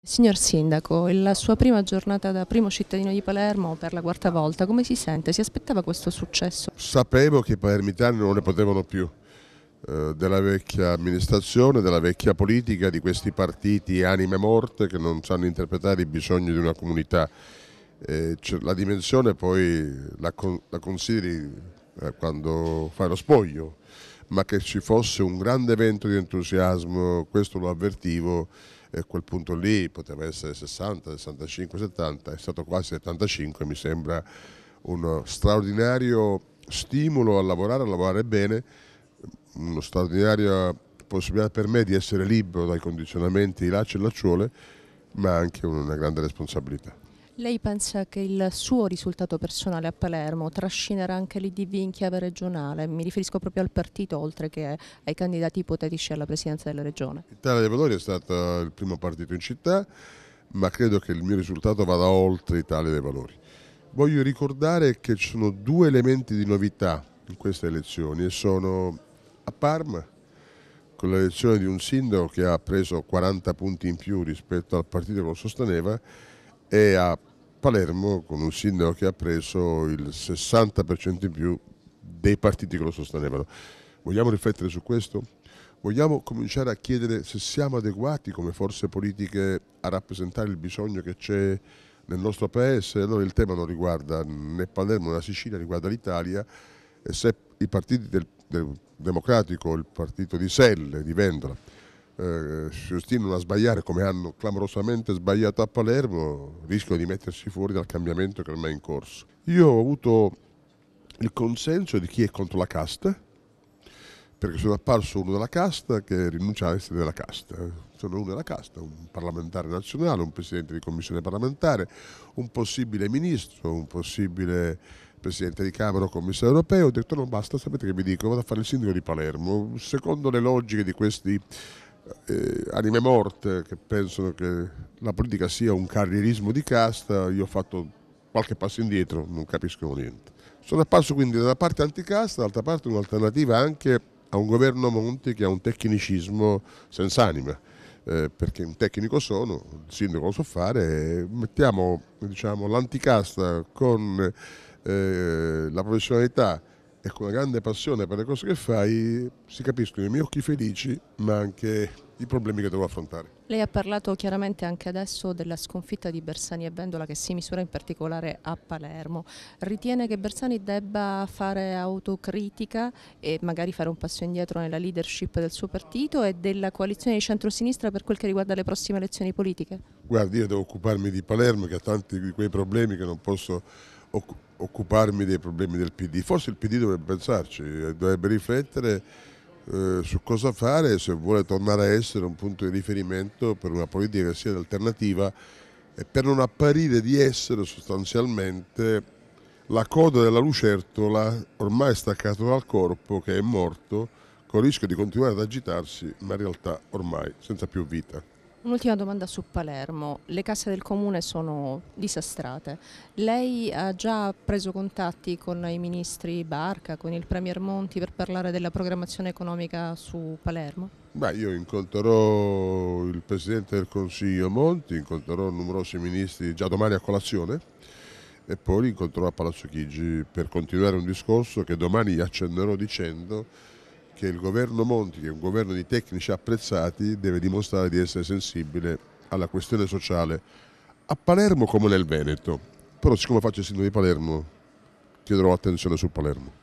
Signor Sindaco, la sua prima giornata da primo cittadino di Palermo per la quarta volta, come si sente? Si aspettava questo successo? Sapevo che i palermitani non ne potevano più eh, della vecchia amministrazione, della vecchia politica, di questi partiti anime morte che non sanno interpretare i bisogni di una comunità. Eh, la dimensione poi la, con, la consideri eh, quando fai lo spoglio, ma che ci fosse un grande evento di entusiasmo, questo lo avvertivo, eh, quel punto lì poteva essere 60, 65, 70, è stato quasi 75, mi sembra uno straordinario stimolo a lavorare, a lavorare bene, uno straordinario possibilità per me di essere libero dai condizionamenti di lacci e lacciuole, ma anche una grande responsabilità. Lei pensa che il suo risultato personale a Palermo trascinerà anche l'IDV in chiave regionale? Mi riferisco proprio al partito oltre che ai candidati ipotetici alla presidenza della regione. Italia dei Valori è stato il primo partito in città, ma credo che il mio risultato vada oltre Italia dei Valori. Voglio ricordare che ci sono due elementi di novità in queste elezioni e sono a Parma, con l'elezione di un sindaco che ha preso 40 punti in più rispetto al partito che lo sosteneva, e a Palermo con un sindaco che ha preso il 60% in più dei partiti che lo sostenevano. Vogliamo riflettere su questo? Vogliamo cominciare a chiedere se siamo adeguati come forze politiche a rappresentare il bisogno che c'è nel nostro paese? Allora il tema non riguarda né Palermo né la Sicilia, riguarda l'Italia e se i partiti del, del Democratico, il partito di Selle, di Vendola, eh, si ostinano a sbagliare come hanno clamorosamente sbagliato a Palermo, rischiano di mettersi fuori dal cambiamento che ormai è in corso. Io ho avuto il consenso di chi è contro la casta, perché sono apparso uno della casta che rinuncia a essere della casta. Sono uno della casta, un parlamentare nazionale, un presidente di commissione parlamentare, un possibile ministro, un possibile presidente di Camera o commissario europeo. Ho detto non basta, sapete che vi dico, vado a fare il sindaco di Palermo. Secondo le logiche di questi eh, anime morte che pensano che la politica sia un carrierismo di casta, io ho fatto qualche passo indietro, non capiscono niente. Sono apparso quindi da una parte anticasta, dall'altra parte un'alternativa anche a un governo Monti che ha un tecnicismo senza anima, eh, perché un tecnico sono, il sindaco lo so fare, mettiamo diciamo, l'anticasta con eh, la professionalità e con una grande passione per le cose che fai si capiscono i miei occhi felici ma anche i problemi che devo affrontare. Lei ha parlato chiaramente anche adesso della sconfitta di Bersani e Vendola che si misura in particolare a Palermo. Ritiene che Bersani debba fare autocritica e magari fare un passo indietro nella leadership del suo partito e della coalizione di centrosinistra per quel che riguarda le prossime elezioni politiche? Guardi, io devo occuparmi di Palermo che ha tanti di quei problemi che non posso occuparmi dei problemi del PD. Forse il PD dovrebbe pensarci, eh, dovrebbe riflettere eh, su cosa fare se vuole tornare a essere un punto di riferimento per una politica che sia alternativa e per non apparire di essere sostanzialmente la coda della lucertola ormai staccata dal corpo che è morto con il rischio di continuare ad agitarsi ma in realtà ormai senza più vita. Un'ultima domanda su Palermo. Le casse del comune sono disastrate. Lei ha già preso contatti con i ministri Barca, con il Premier Monti per parlare della programmazione economica su Palermo? Beh, io incontrerò il Presidente del Consiglio Monti, incontrerò numerosi ministri già domani a colazione e poi li incontrerò a Palazzo Chigi per continuare un discorso che domani accenderò dicendo che il governo Monti, che è un governo di tecnici apprezzati, deve dimostrare di essere sensibile alla questione sociale a Palermo come nel Veneto. Però siccome faccio il sindaco di Palermo, chiederò attenzione su Palermo.